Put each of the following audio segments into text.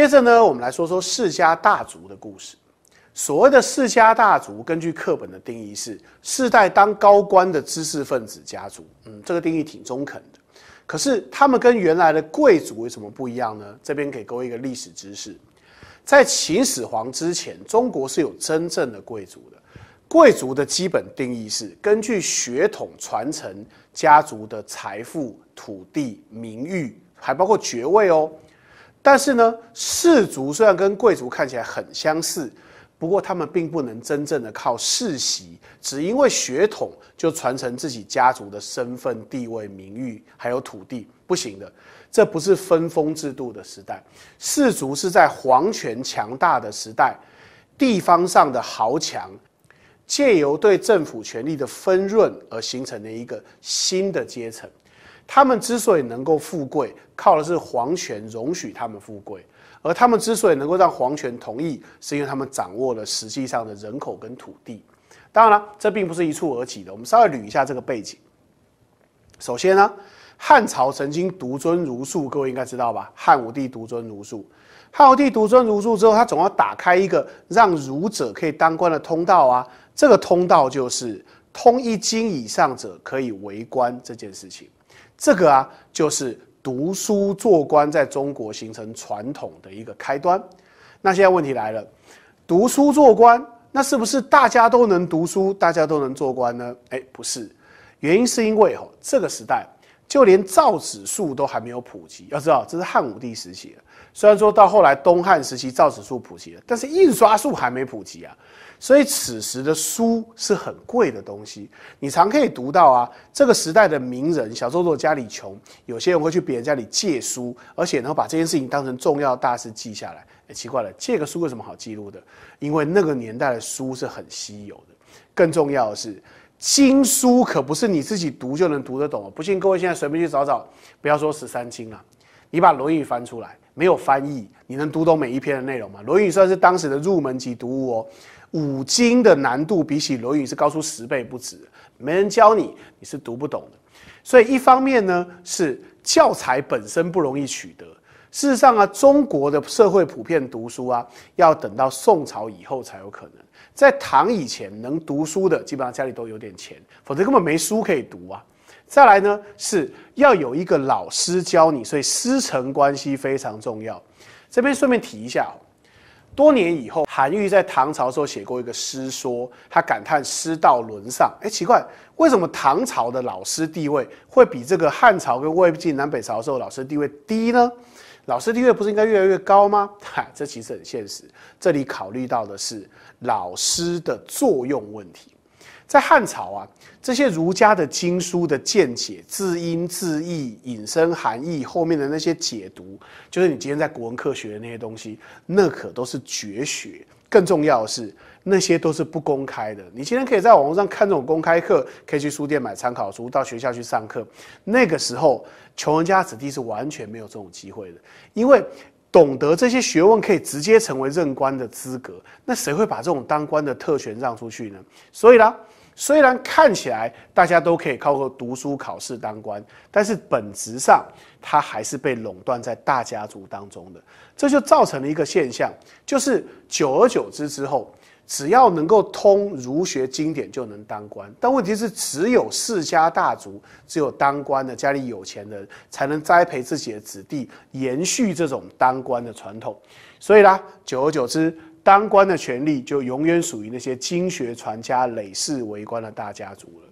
接着呢，我们来说说世家大族的故事。所谓的世家大族，根据课本的定义是世代当高官的知识分子家族。嗯，这个定义挺中肯的。可是他们跟原来的贵族有什么不一样呢？这边给各位一个历史知识：在秦始皇之前，中国是有真正的贵族的。贵族的基本定义是根据血统传承、家族的财富、土地、名誉，还包括爵位哦。但是呢，士族虽然跟贵族看起来很相似，不过他们并不能真正的靠世袭，只因为血统就传承自己家族的身份、地位、名誉还有土地，不行的。这不是分封制度的时代，士族是在皇权强大的时代，地方上的豪强借由对政府权力的分润而形成了一个新的阶层。他们之所以能够富贵，靠的是皇权容许他们富贵；而他们之所以能够让皇权同意，是因为他们掌握了实际上的人口跟土地。当然了，这并不是一蹴而起的。我们稍微捋一下这个背景。首先呢，汉朝曾经独尊儒术，各位应该知道吧？汉武帝独尊儒术，汉武帝独尊儒术之后，他总要打开一个让儒者可以当官的通道啊。这个通道就是通一经以上者可以为官这件事情。这个啊，就是读书做官在中国形成传统的一个开端。那现在问题来了，读书做官，那是不是大家都能读书，大家都能做官呢？哎，不是，原因是因为吼这个时代，就连造纸术都还没有普及。要知道，这是汉武帝时期，虽然说到后来东汉时期造纸术普及了，但是印刷术还没普及啊。所以此时的书是很贵的东西，你常可以读到啊，这个时代的名人小作候家里穷，有些人会去别人家里借书，而且呢把这件事情当成重要大事记下来。很奇怪了，借个书有什么好记录的？因为那个年代的书是很稀有的。更重要的是，经书可不是你自己读就能读得懂。不信，各位现在随便去找找，不要说十三经啊，你把《论语》翻出来。没有翻译，你能读懂每一篇的内容吗？《论语》算是当时的入门级读物哦。五经的难度比起《论语》是高出十倍不止，没人教你，你是读不懂的。所以一方面呢，是教材本身不容易取得。事实上啊，中国的社会普遍读书啊，要等到宋朝以后才有可能。在唐以前能读书的，基本上家里都有点钱，否则根本没书可以读啊。再来呢是要有一个老师教你，所以师承关系非常重要。这边顺便提一下，多年以后，韩愈在唐朝时候写过一个诗，说他感叹师道沦丧。哎，奇怪，为什么唐朝的老师地位会比这个汉朝跟魏晋南北朝时候老师地位低呢？老师地位不是应该越来越高吗？哈，这其实很现实。这里考虑到的是老师的作用问题。在汉朝啊，这些儒家的经书的见解、字音、字义、引申含义后面的那些解读，就是你今天在国文课学的那些东西，那可都是绝学。更重要的是，那些都是不公开的。你今天可以在网络上看这种公开课，可以去书店买参考书，到学校去上课。那个时候，穷人家子弟是完全没有这种机会的，因为懂得这些学问可以直接成为任官的资格。那谁会把这种当官的特权让出去呢？所以啦。虽然看起来大家都可以靠个读书考试当官，但是本质上它还是被垄断在大家族当中的。这就造成了一个现象，就是久而久之之后，只要能够通儒学经典就能当官。但问题是，只有世家大族，只有当官的家里有钱的人，才能栽培自己的子弟，延续这种当官的传统。所以啦，久而久之。当官的权力就永远属于那些经学传家、累世为官的大家族了。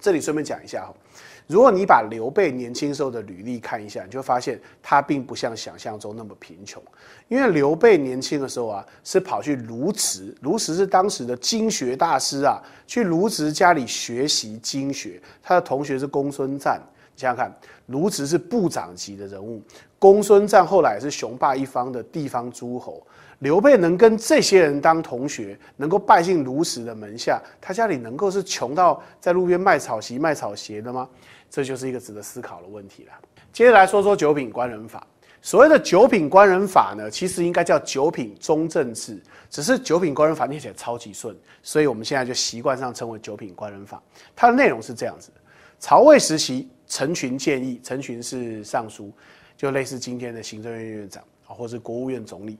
这里顺便讲一下哈，如果你把刘备年轻时候的履历看一下，你就发现他并不像想象中那么贫穷。因为刘备年轻的时候啊，是跑去卢植，卢植是当时的经学大师啊，去卢植家里学习经学，他的同学是公孙瓒。想想看，卢植是部长级的人物，公孙瓒后来是雄霸一方的地方诸侯，刘备能跟这些人当同学，能够拜进卢植的门下，他家里能够是穷到在路边卖草席卖草鞋的吗？这就是一个值得思考的问题了。接下来说说九品官人法，所谓的九品官人法呢，其实应该叫九品中正制，只是九品官人法念起来超级顺，所以我们现在就习惯上称为九品官人法。它的内容是这样子的：曹魏时期。成群建议，成群是尚书，就类似今天的行政院院长啊，或是国务院总理。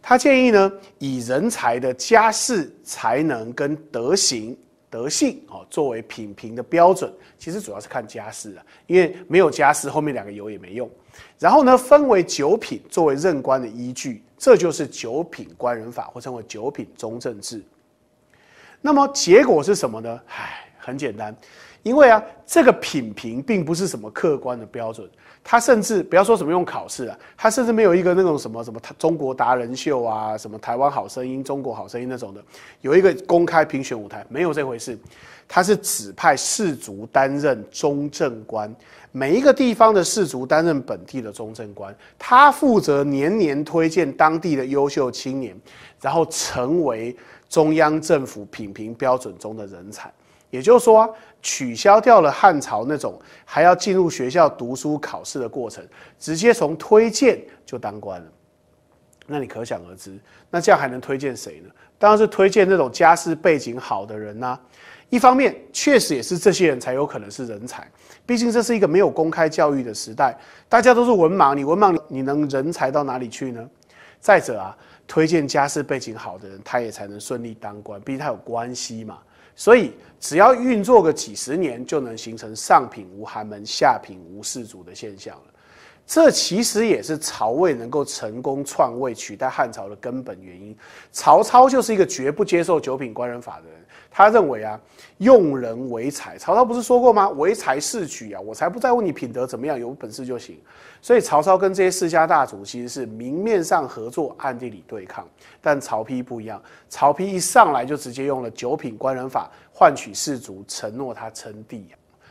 他建议呢，以人才的家世、才能跟德行、德性哦作为品评的标准。其实主要是看家世的，因为没有家世，后面两个有也没用。然后呢，分为九品，作为任官的依据。这就是九品官人法，或称为九品中正制。那么结果是什么呢？唉，很简单。因为啊，这个品评并不是什么客观的标准，他甚至不要说什么用考试啊，他甚至没有一个那种什么什么中国达人秀啊，什么台湾好声音、中国好声音那种的，有一个公开评选舞台，没有这回事。他是指派士族担任中正官，每一个地方的士族担任本地的中正官，他负责年年推荐当地的优秀青年，然后成为中央政府品评标准中的人才。也就是说，取消掉了汉朝那种还要进入学校读书考试的过程，直接从推荐就当官了。那你可想而知，那这样还能推荐谁呢？当然是推荐那种家世背景好的人呐。一方面，确实也是这些人才有可能是人才，毕竟这是一个没有公开教育的时代，大家都是文盲，你文盲你你能人才到哪里去呢？再者啊，推荐家世背景好的人，他也才能顺利当官，毕竟他有关系嘛。所以，只要运作个几十年，就能形成上品无寒门、下品无士族的现象了。这其实也是曹魏能够成功篡位取代汉朝的根本原因。曹操就是一个绝不接受九品官人法的人，他认为啊，用人为才。曹操不是说过吗？唯才是举啊，我才不在乎你品德怎么样，有本事就行。所以曹操跟这些世家大族其实是明面上合作，暗地里对抗。但曹丕不一样，曹丕一上来就直接用了九品官人法换取士族承诺他称帝。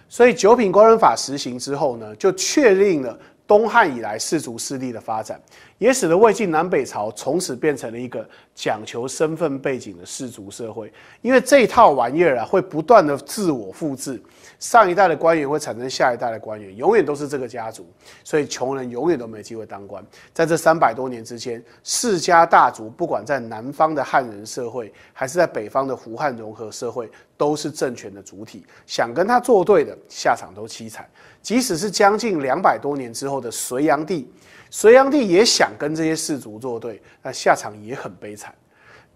所以九品官人法实行之后呢，就确定了。东汉以来，氏族势力的发展。也使得魏晋南北朝从此变成了一个讲求身份背景的氏族社会，因为这套玩意儿啊会不断的自我复制，上一代的官员会产生下一代的官员，永远都是这个家族，所以穷人永远都没机会当官。在这三百多年之间，世家大族不管在南方的汉人社会，还是在北方的胡汉融合社会，都是政权的主体，想跟他作对的下场都凄惨。即使是将近两百多年之后的隋炀帝。隋炀帝也想跟这些士族作对，那下场也很悲惨。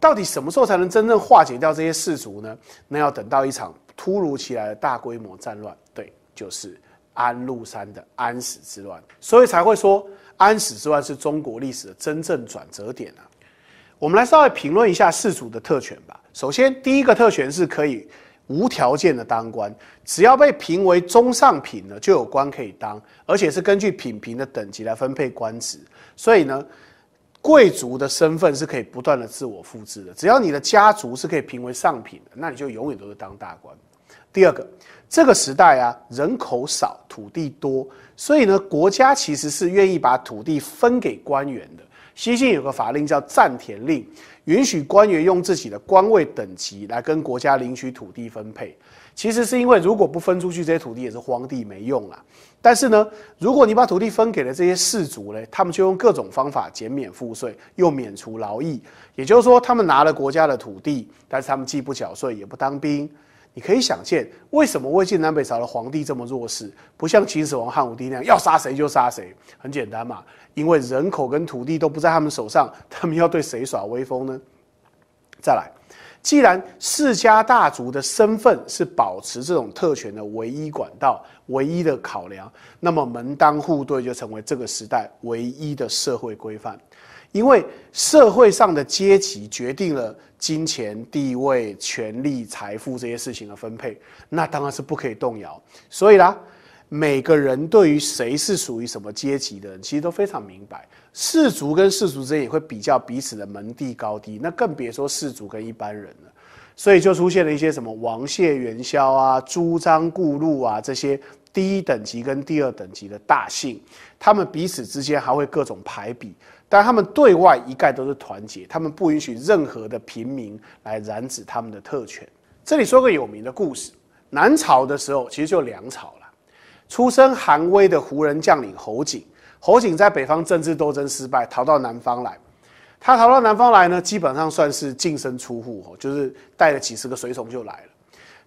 到底什么时候才能真正化解掉这些士族呢？那要等到一场突如其来的大规模战乱，对，就是安禄山的安史之乱。所以才会说安史之乱是中国历史的真正转折点啊。我们来稍微评论一下士族的特权吧。首先，第一个特权是可以。无条件的当官，只要被评为中上品呢，就有官可以当，而且是根据品评的等级来分配官职。所以呢，贵族的身份是可以不断的自我复制的。只要你的家族是可以评为上品的，那你就永远都是当大官。第二个，这个时代啊，人口少，土地多，所以呢，国家其实是愿意把土地分给官员的。西晋有个法令叫暂田令，允许官员用自己的官位等级来跟国家领取土地分配。其实是因为如果不分出去，这些土地也是荒地没用了。但是呢，如果你把土地分给了这些士族呢，他们就用各种方法减免赋税，又免除劳役。也就是说，他们拿了国家的土地，但是他们既不缴税，也不当兵。你可以想见，为什么魏晋南北朝的皇帝这么弱势，不像秦始皇、汉武帝那样要杀谁就杀谁？很简单嘛，因为人口跟土地都不在他们手上，他们要对谁耍威风呢？再来，既然世家大族的身份是保持这种特权的唯一管道、唯一的考量，那么门当户对就成为这个时代唯一的社会规范。因为社会上的阶级决定了金钱、地位、权力、财富这些事情的分配，那当然是不可以动摇。所以啦，每个人对于谁是属于什么阶级的人，其实都非常明白。士族跟士族之间也会比较彼此的门第高低，那更别说士族跟一般人了。所以就出现了一些什么王谢元宵啊、朱张顾路啊这些第一等级跟第二等级的大姓，他们彼此之间还会各种排比。但他们对外一概都是团结，他们不允许任何的平民来染指他们的特权。这里说个有名的故事：南朝的时候，其实就两朝了。出身寒微的胡人将领侯景，侯景在北方政治斗争失败，逃到南方来。他逃到南方来呢，基本上算是净身出户哦，就是带了几十个随从就来了。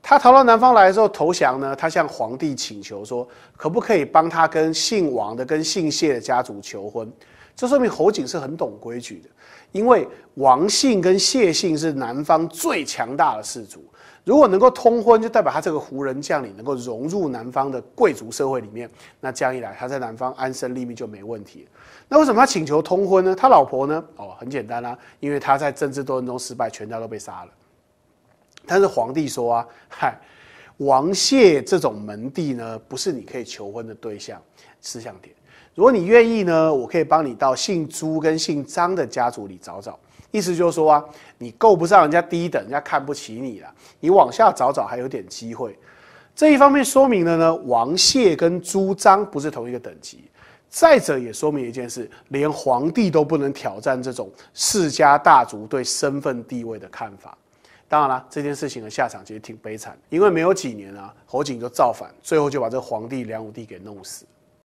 他逃到南方来的时候投降呢，他向皇帝请求说，可不可以帮他跟姓王的、跟姓谢的家族求婚？这说明侯景是很懂规矩的，因为王姓跟谢姓是南方最强大的氏族，如果能够通婚，就代表他这个胡人将领能够融入南方的贵族社会里面。那这样一来，他在南方安身立命就没问题。那为什么他请求通婚呢？他老婆呢？哦，很简单啦，因为他在政治斗争中失败，全家都被杀了。但是皇帝说啊，嗨，王谢这种门第呢，不是你可以求婚的对象。思想点，如果你愿意呢，我可以帮你到姓朱跟姓张的家族里找找。意思就是说啊，你够不上人家低等，人家看不起你了。你往下找找还有点机会。这一方面说明了呢，王谢跟朱张不是同一个等级。再者也说明一件事，连皇帝都不能挑战这种世家大族对身份地位的看法。当然了，这件事情的下场其实挺悲惨，因为没有几年啊，侯景就造反，最后就把这个皇帝梁武帝给弄死